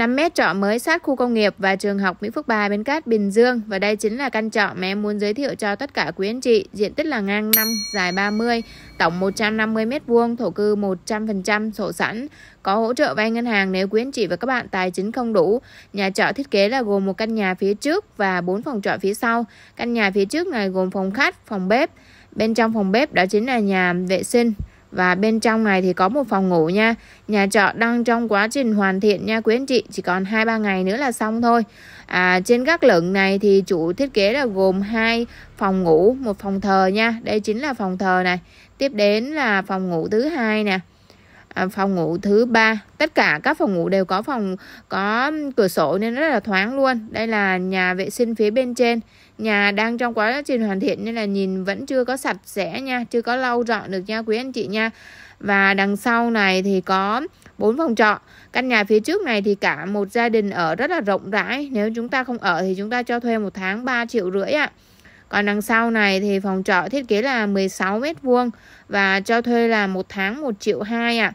5 mét trọ mới sát khu công nghiệp và trường học Mỹ Phước 3 bên Cát Bình Dương và đây chính là căn trọ mà em muốn giới thiệu cho tất cả quý anh chị. Diện tích là ngang 5, dài 30, tổng 150 m2, thổ cư 100% sổ sẵn, có hỗ trợ vay ngân hàng nếu quý anh chị và các bạn tài chính không đủ. Nhà trọ thiết kế là gồm một căn nhà phía trước và 4 phòng trọ phía sau. Căn nhà phía trước này gồm phòng khách, phòng bếp. Bên trong phòng bếp đó chính là nhà vệ sinh và bên trong này thì có một phòng ngủ nha. Nhà trọ đang trong quá trình hoàn thiện nha quý anh chị, chỉ còn 2 3 ngày nữa là xong thôi. À, trên các lửng này thì chủ thiết kế là gồm hai phòng ngủ, một phòng thờ nha. Đây chính là phòng thờ này. Tiếp đến là phòng ngủ thứ hai nè. À, phòng ngủ thứ ba tất cả các phòng ngủ đều có phòng có cửa sổ nên rất là thoáng luôn đây là nhà vệ sinh phía bên trên nhà đang trong quá trình hoàn thiện nên là nhìn vẫn chưa có sạch sẽ nha chưa có lau dọn được nha quý anh chị nha và đằng sau này thì có bốn phòng trọ. Căn nhà phía trước này thì cả một gia đình ở rất là rộng rãi. Nếu chúng ta không ở thì chúng ta cho thuê một tháng 3 triệu rưỡi ạ. À. Còn đằng sau này thì phòng trọ thiết kế là 16 mét vuông và cho thuê là một tháng 1 triệu 2 ạ. À.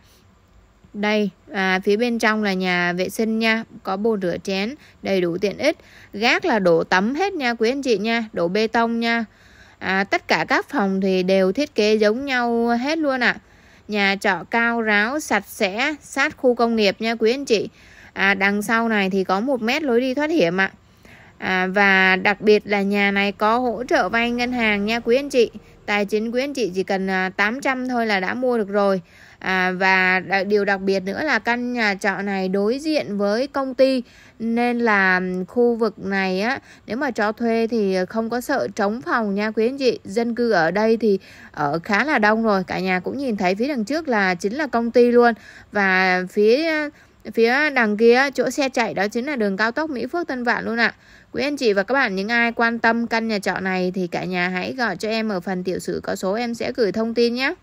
Đây, và phía bên trong là nhà vệ sinh nha, có bồn rửa chén, đầy đủ tiện ích. Gác là đổ tắm hết nha quý anh chị nha, đổ bê tông nha. À, tất cả các phòng thì đều thiết kế giống nhau hết luôn ạ. À. Nhà trọ cao ráo, sạch sẽ, sát khu công nghiệp nha quý anh chị. À, đằng sau này thì có một mét lối đi thoát hiểm ạ. À à, và đặc biệt là nhà này có hỗ trợ vay ngân hàng nha quý anh chị tài chính quý anh chị chỉ cần 800 à, thôi là đã mua được rồi à, và điều đặc biệt nữa là căn nhà trọ này đối diện với công ty nên là khu vực này á nếu mà cho thuê thì không có sợ trống phòng nha quý anh chị dân cư ở đây thì ở khá là đông rồi cả nhà cũng nhìn thấy phía đằng trước là chính là công ty luôn và phía phía đằng kia chỗ xe chạy đó chính là đường cao tốc Mỹ Phước Tân Vạn luôn ạ. Quý anh chị và các bạn những ai quan tâm căn nhà trọ này thì cả nhà hãy gọi cho em ở phần tiểu sử có số em sẽ gửi thông tin nhé.